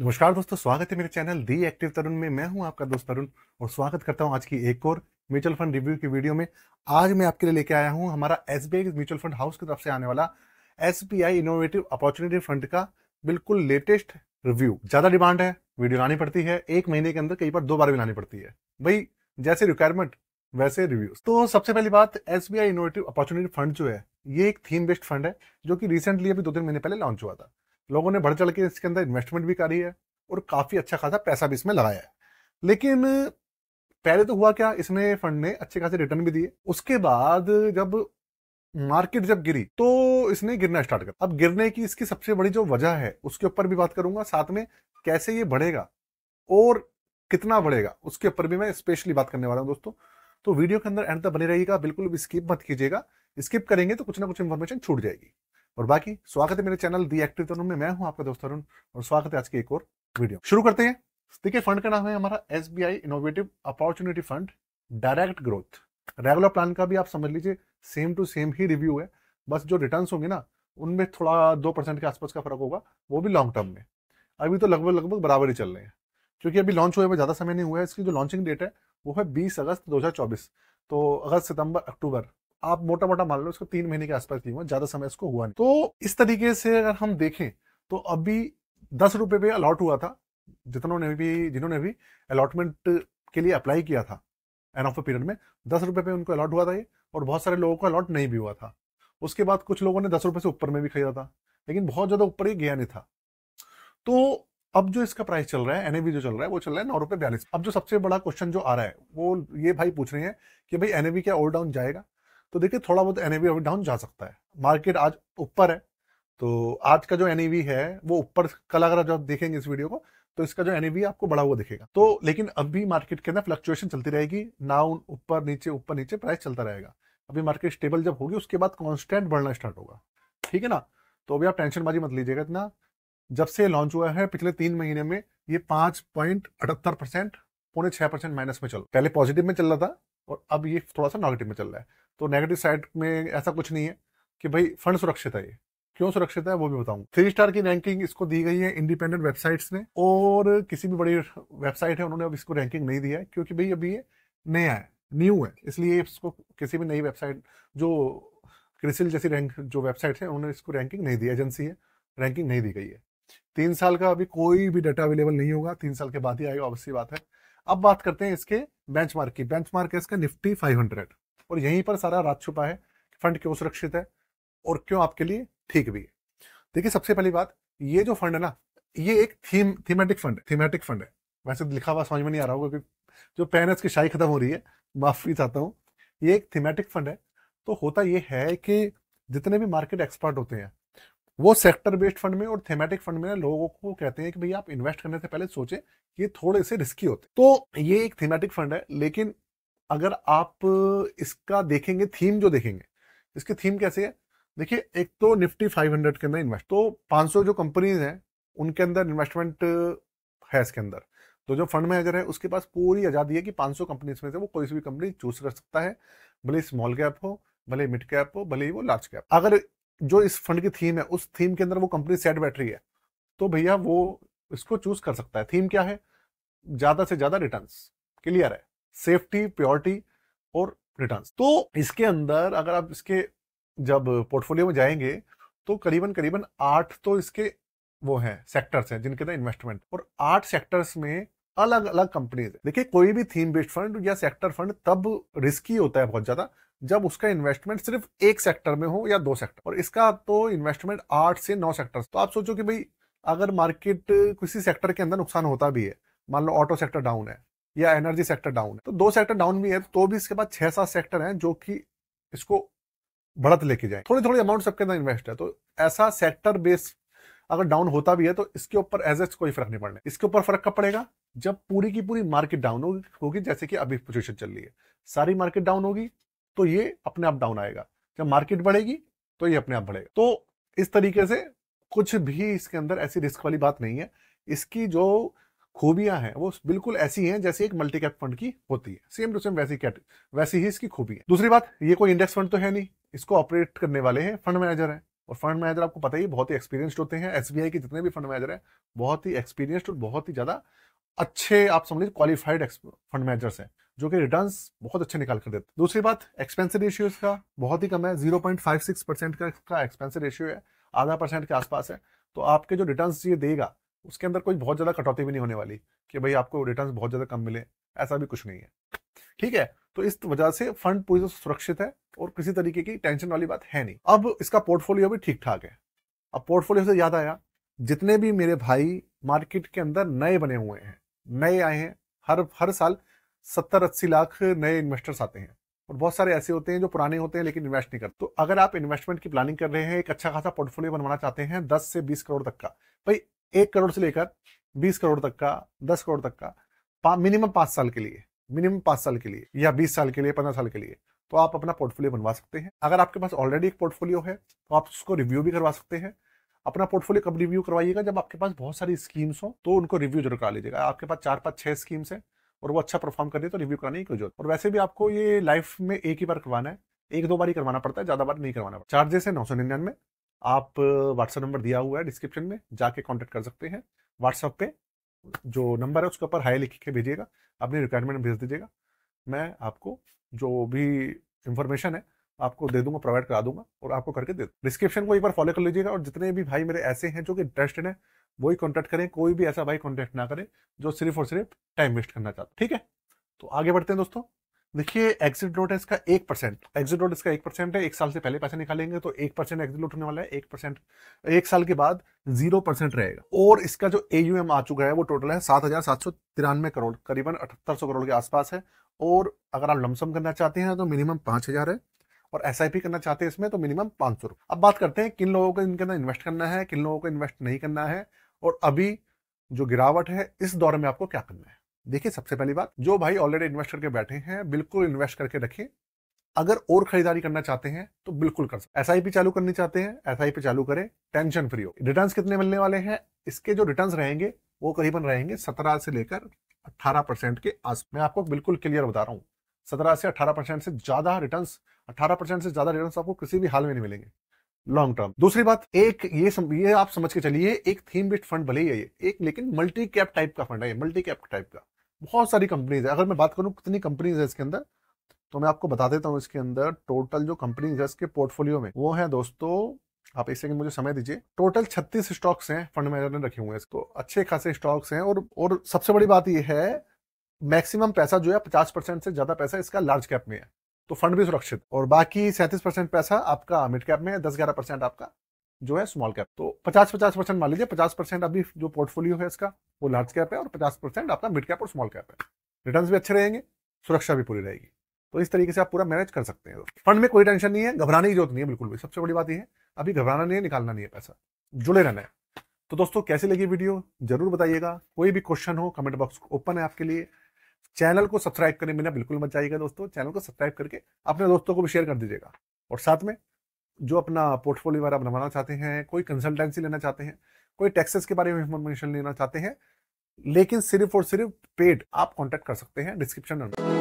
नमस्कार दोस्तों स्वागत है मेरे चैनल दी एक्टिव तरुण में मैं हूं आपका दोस्त तरुण और स्वागत करता हूं आज की एक और म्यूचुअल फंड रिव्यू की वीडियो में आज मैं आपके लिए लेके आया हूं हमारा एस म्यूचुअल फंड हाउस की तरफ से आने वाला एस इनोवेटिव अपॉर्चुनिटी फंड का बिल्कुल लेटेस्ट रिव्यू ज्यादा डिमांड है वीडियो लानी पड़ती है एक महीने के अंदर कई बार दो बार भी लानी पड़ती है भाई जैसे रिक्वायरमेंट वैसे रिव्यू तो सबसे पहली बात एस इनोवेटिव अपॉर्चुनिटी फंड जो है ये एक थीम बेस्ड फंड है जो कि रिसेंटली अभी दो तीन महीने पहले लॉन्च हुआ था लोगों ने बढ़ चढ़ के इसके अंदर इन्वेस्टमेंट भी करी है और काफ़ी अच्छा खासा पैसा भी इसमें लगाया है लेकिन पहले तो हुआ क्या इसने फंड ने अच्छे खासे रिटर्न भी दिए उसके बाद जब मार्केट जब गिरी तो इसने गिरना स्टार्ट कर अब गिरने की इसकी सबसे बड़ी जो वजह है उसके ऊपर भी बात करूंगा साथ में कैसे ये बढ़ेगा और कितना बढ़ेगा उसके ऊपर भी मैं स्पेशली बात करने वाला हूँ दोस्तों तो वीडियो के अंदर एंड तक बने रहिएगा बिल्कुल भी स्किप मत कीजिएगा स्किप करेंगे तो कुछ ना कुछ इन्फॉर्मेशन छूट जाएगी और बाकी स्वागत है मेरे चैनल दी एक्टिव तरुण में मैं हूं आपका दोस्त अरुण और स्वागत है आज की एक और वीडियो शुरू करते हैं देखिए फंड का नाम है हमारा S innovative opportunity fund direct growth regular plan का भी आप समझ लीजिए सेम टू सेम ही रिव्यू है बस जो रिटर्न होंगे ना उनमें थोड़ा दो परसेंट के आसपास का फर्क होगा वो भी लॉन्ग टर्म में अभी तो लगभग लगभग बराबर ही चल रहे हैं क्योंकि अभी लॉन्च हुए में ज़्यादा समय नहीं हुआ है इसकी जो लॉन्चिंग डेट है वो है 20 अगस्त 2024 तो अगस्त सितंबर अक्टूबर आप मोटा मोटा मान लो इसको तीन महीने के आसपास की हुआ ज्यादा समय इसको हुआ नहीं तो इस तरीके से अगर हम देखें तो अभी दस रुपए पे अलॉट हुआ था जितनों ने भी जिन्होंने भी अलॉटमेंट के लिए अप्लाई किया था एंड ऑफ पीरियड में दस रुपए पे उनको अलॉट हुआ था ये और बहुत सारे लोगों को अलॉट नहीं भी हुआ था उसके बाद कुछ लोगों ने दस रुपए से ऊपर में भी खरीदा था लेकिन बहुत ज़्यादा ऊपर ही गया नहीं था तो अब जो इसका प्राइस चल रहा है एनएवी जो चल रहा है वो चल रहा है नौ रुपए बयालीस अब जो सबसे बड़ा क्वेश्चन जो आ रहा है वो ये भाई पूछ रहे हैं कि भाई एनएवी क्या ऑल डाउन जाएगा तो देखिए थोड़ा बहुत एन अभी डाउन जा सकता है मार्केट आज ऊपर है तो आज का जो एन है वो ऊपर कल अगर जब देखेंगे इस वीडियो को तो इसका जो एन आपको बढ़ा हुआ दिखेगा तो लेकिन अभी मार्केट के अंदर फ्लक्चुएशन चलती रहेगी नाउन ऊपर नीचे ऊपर नीचे प्राइस चलता रहेगा अभी मार्केट स्टेबल जब होगी उसके बाद कॉन्स्टेंट बढ़ना स्टार्ट होगा ठीक है ना तो अभी आप टेंशनबाजी मत लीजिएगा इतना जब से लॉन्च हुआ है पिछले तीन महीने में ये पांच पॉइंट अठहत्तर परसेंट पौने छह परसेंट माइनस में चल पहले पॉजिटिव में चल रहा था और अब ये थोड़ा सा नेगेटिव में चल रहा है तो नेगेटिव साइड में ऐसा कुछ नहीं है कि भाई फंड सुरक्षित है ये क्यों सुरक्षित है वो भी बताऊं थ्री स्टार की रैंकिंग इसको दी गई है इंडिपेंडेंट वेबसाइट्स ने और किसी भी बड़ी वेबसाइट है उन्होंने अब इसको रैंकिंग नहीं दिया है क्योंकि भाई अभी ये नया है न्यू है इसलिए इसको किसी भी नई वेबसाइट जो क्रिसिल जैसी रैंक जो वेबसाइट है उन्होंने इसको रैंकिंग नहीं दी एजेंसी है रैंकिंग नहीं दी गई है तीन साल का अभी कोई भी डाटा अवेलेबल नहीं होगा तीन साल के बाद ही आएगा अवश्य बात है अब बात करते हैं इसके बेंचमार्क की बेंचमार्क है इसका निफ्टी 500 और यहीं पर सारा रात छुपा है फंड क्यों सुरक्षित है और क्यों आपके लिए ठीक भी है देखिए सबसे पहली बात ये जो फंड है ना ये एक थीम थीमेटिक फंड है थीमेटिक फंड है वैसे तो लिखा हुआ समझ में नहीं आ रहा होगा क्योंकि जो पेन है उसकी शाही खत्म हो रही है माफी चाहता हूँ ये एक थीमेटिक फंड है तो होता यह है कि जितने भी मार्केट एक्सपर्ट होते हैं वो सेक्टर बेस्ड फंड में और थेमेटिक फंड में लोगों को कहते हैं कि भाई आप इन्वेस्ट करने से पहले सोचें कि थोड़े से रिस्की होते तो ये एक थीमेटिक फंड है लेकिन अगर आप इसका देखेंगे थीम जो देखेंगे इसकी थीम कैसे है देखिए एक तो निफ्टी 500 के अंदर इन्वेस्ट तो 500 जो कंपनीज हैं उनके अंदर इन्वेस्टमेंट है इसके अंदर तो जो फंड मैनेजर है उसके पास पूरी आज़ादी है कि 500 कंपनीज में से वो कोई सी भी कंपनी चूज कर सकता है भले स्मॉल कैप हो भले मिड कैप हो भले ही वो लार्ज कैप अगर जो इस फंड की थीम है उस थीम के अंदर वो कंपनी सेट बैठ रही है तो भैया वो इसको चूज कर सकता है थीम क्या है ज्यादा से ज्यादा रिटर्न क्लियर है सेफ्टी प्योरिटी और रिटर्न तो इसके अंदर अगर आप इसके जब पोर्टफोलियो में जाएंगे तो करीबन करीबन आठ तो इसके वो हैं सेक्टर्स हैं जिनके अंदर इन्वेस्टमेंट और आठ सेक्टर्स में अलग अलग कंपनीज देखिए कोई भी थीम बेस्ड फंड या सेक्टर फंड तब रिस्की होता है बहुत ज्यादा जब उसका इन्वेस्टमेंट सिर्फ एक सेक्टर में हो या दो सेक्टर और इसका तो इन्वेस्टमेंट आठ से नौ सेक्टर तो आप सोचो कि भाई अगर मार्केट किसी सेक्टर के अंदर नुकसान होता भी है मान लो ऑटो सेक्टर डाउन है या एनर्जी सेक्टर डाउन है तो दो सेक्टर डाउन भी है तो भी इसके बाद छह सात सेक्टर हैं जो कि इसको बढ़त लेके जाए थोड़ी थोड़ी अमाउंट सबके अंदर इन्वेस्ट है तो ऐसा सेक्टर बेस्ड अगर डाउन होता भी है तो इसके ऊपर एज एच कोई फर्क नहीं पड़ना इसके ऊपर फर्क कब पड़ेगा जब पूरी की पूरी मार्केट डाउन होगी जैसे कि अभी पोजिशन चल रही है सारी मार्केट डाउन होगी तो ये अपने आप डाउन आएगा जब मार्केट बढ़ेगी तो ये अपने आप बढ़ेगा तो इस तरीके से कुछ भी इसके अंदर ऐसी रिस्क वाली बात नहीं है इसकी जो खूबियां हैं वो बिल्कुल ऐसी हैं जैसे एक मल्टी कैप फंड की होती है सेम टू सेम वैसी कैट वैसी ही इसकी खूबी है दूसरी बात ये कोई इंडेक्स फंड तो है नहीं इसको ऑपरेट करने वाले हैं फंड मैनेजर हैं और फंड मैनेजर आपको पता ही बहुत ही एक्सपीरियंस्ड होते हैं एस के जितने भी फंड मैनेजर हैं बहुत ही एक्सपीरियंस्ड और बहुत ही ज़्यादा अच्छे आप समझिए क्वालिफाइड फंड मैनेजर्स हैं जो कि रिटर्न बहुत अच्छे निकाल कर देते दूसरी बात एक्सपेंसिव रेशियो इसका बहुत ही कम है zero point five six percent का इसका रेशियो है आधा परसेंट के आसपास है तो आपके जो रिटर्न ये देगा उसके अंदर कोई बहुत ज़्यादा कटौती भी नहीं होने वाली कि भाई आपको रिटर्न बहुत ज़्यादा कम मिले ऐसा भी कुछ नहीं है ठीक है तो इस वजह से फंड पूरी सुरक्षित है और किसी तरीके की टेंशन वाली बात है नहीं अब इसका पोर्टफोलियो भी ठीक ठाक है अब पोर्टफोलियो से याद आया जितने भी मेरे भाई मार्केट के अंदर नए बने हुए हैं नए आए हैं हर हर साल सत्तर अस्सी लाख नए इन्वेस्टर्स आते हैं और बहुत सारे ऐसे होते हैं जो पुराने होते हैं लेकिन इन्वेस्ट नहीं करते तो अगर आप इन्वेस्टमेंट की प्लानिंग कर रहे हैं एक अच्छा खासा पोर्टफोलियो बनवाना चाहते हैं दस से बीस करोड़ तक का भाई एक करोड़ से लेकर बीस करोड़ तक का दस करोड़ तक का मिनिमम पांच साल के लिए मिनिमम पांच साल के लिए या बीस साल के लिए पंद्रह साल के लिए तो आप अपना पोर्टफोलियो बनवा सकते हैं अगर आपके पास ऑलरेडी एक पोर्टफोलियो है तो आप उसको रिव्यू भी करवा सकते हैं अपना पोर्टफोलियो कब रिव्यू करवाइएगा जब आपके पास बहुत सारी स्कीम्स हो तो उनको रिव्यू जरूर करा लीजिएगा आपके पास चार पाँच छह स्कीम्स हैं और वो अच्छा परफॉर्म कर दे तो रिव्यू कराने की कोई जरूरत और वैसे भी आपको ये लाइफ में एक ही बार करवाना है एक दो बार ही करवाना पड़ता है ज़्यादा बार नहीं करवाना पड़ता चार्जेस है नौ सौ निन्यानवे आप व्हाट्सअप नंबर दिया हुआ है डिस्क्रिप्शन में जाके कॉन्टेक्ट कर सकते हैं व्हाट्सअप पे जो नंबर है उसके ऊपर हाई लिख के भेजिएगा अपनी रिक्वायरमेंट भेज दीजिएगा मैं आपको जो भी इंफॉर्मेशन है आपको दे दूंगा प्रोवाइड करा दूंगा और आपको करके दे डिस्क्रिप्शन को एक बार फॉलो कर लीजिएगा और जितने भी भाई मेरे ऐसे हैं जो कि इंटरेस्टेड हैं वही कॉन्टैक्ट करें कोई भी ऐसा भाई कॉन्टैक्ट ना करें जो सिर्फ और सिर्फ टाइम वेस्ट करना चाहता ठीक है तो आगे बढ़ते हैं दोस्तों देखिए एग्जिट लोट है इसका एक परसेंट एग्जिट लोट इसका एक परसेंट है एक साल से पहले पैसे निकालेंगे तो एक परसेंट एग्जिट लोट होने वाला है एक परसेंट एक साल के बाद जीरो परसेंट रहेगा और इसका जो एयूएम आ चुका है वो टोटल है सात हजार सात सौ तिरानवे करोड़ करीबन अठहत्तर सौ करोड़ के आसपास है और अगर आप लमसम करना चाहते हैं तो मिनिमम पांच हजार है और एस करना चाहते हैं इसमें तो मिनिमम पांच सौ अब बात करते हैं किन लोगों को इनके अंदर इन्वेस्ट करना है किन लोगों को इन्वेस्ट नहीं करना है और अभी जो गिरावट है इस दौर में आपको क्या करना है देखिए सबसे पहली बात जो भाई ऑलरेडी इन्वेस्ट करके बैठे हैं बिल्कुल इन्वेस्ट करके रखें अगर और खरीदारी करना चाहते हैं तो बिल्कुल कर सकते एस चालू करनी चाहते हैं एस आई पी चालू करें टेंशन फ्री हो रिटर्न कितने मिलने वाले हैं इसके जो रिटर्न रहेंगे वो करीबन रहेंगे सत्रह से लेकर अट्ठारह परसेंट के आस मैं आपको बिल्कुल क्लियर बता रहा हूँ सत्रह से अठारह परसेंट से ज्यादा रिटर्न अठारह परसेंट से ज्यादा रिटर्न आपको किसी भी हाल में नहीं मिलेंगे लॉन्ग टर्म दूसरी बात एक ये सम, ये आप समझ के चलिए एक थीम बेस्ड फंड भले ही है ये एक लेकिन मल्टी कैप टाइप का फंड है ये मल्टी कैप टाइप का बहुत सारी कंपनीज है अगर मैं बात करूँ कितनी कंपनीज है इसके अंदर तो मैं आपको बता देता हूँ इसके अंदर टोटल जो कंपनीज है इसके पोर्टफोलियो में वो है दोस्तों आप एक सेकंड मुझे समय दीजिए टोटल 36 स्टॉक्स हैं फंड मैनेजर ने रखे हुए हैं इसको अच्छे खासे स्टॉक्स हैं और और सबसे बड़ी बात यह है मैक्सिमम पैसा जो है 50 परसेंट से ज्यादा पैसा इसका लार्ज कैप में है तो फंड भी सुरक्षित और बाकी सैंतीस परसेंट पैसा आपका मिड कैप में दस ग्यारह परसेंट आपका जो है स्मॉल कैप तो पचास पचास परसेंट मान लीजिए पचास परसेंट अभी जो पोर्टफोलियो है इसका वो लार्ज कैप है और पचास परसेंट आपका मिड कैप और स्मॉल कैप है रिटर्न भी अच्छे रहेंगे सुरक्षा भी पूरी रहेगी तो इस तरीके से आप पूरा मैनेज कर सकते हैं फंड में कोई टेंशन नहीं है घबराने की जरूरत नहीं है बिल्कुल भी सबसे बड़ी बात यह है अभी घबराना नहीं है निकालना नहीं है पैसा जुड़े रहना है तो दोस्तों कैसी लगी वीडियो जरूर बताइएगा कोई भी क्वेश्चन हो कमेंट बॉक्स ओपन है आपके लिए चैनल को सब्सक्राइब में ना बिल्कुल मत जाइएगा दोस्तों चैनल को सब्सक्राइब करके अपने दोस्तों को भी शेयर कर दीजिएगा और साथ में जो अपना पोर्टफोलियो वगैरह बनवाना चाहते हैं कोई कंसल्टेंसी लेना चाहते हैं कोई टैक्सेस के बारे में इन्फॉर्मेशन लेना चाहते हैं लेकिन सिर्फ और सिर्फ पेड आप कॉन्टैक्ट कर सकते हैं डिस्क्रिप्शन में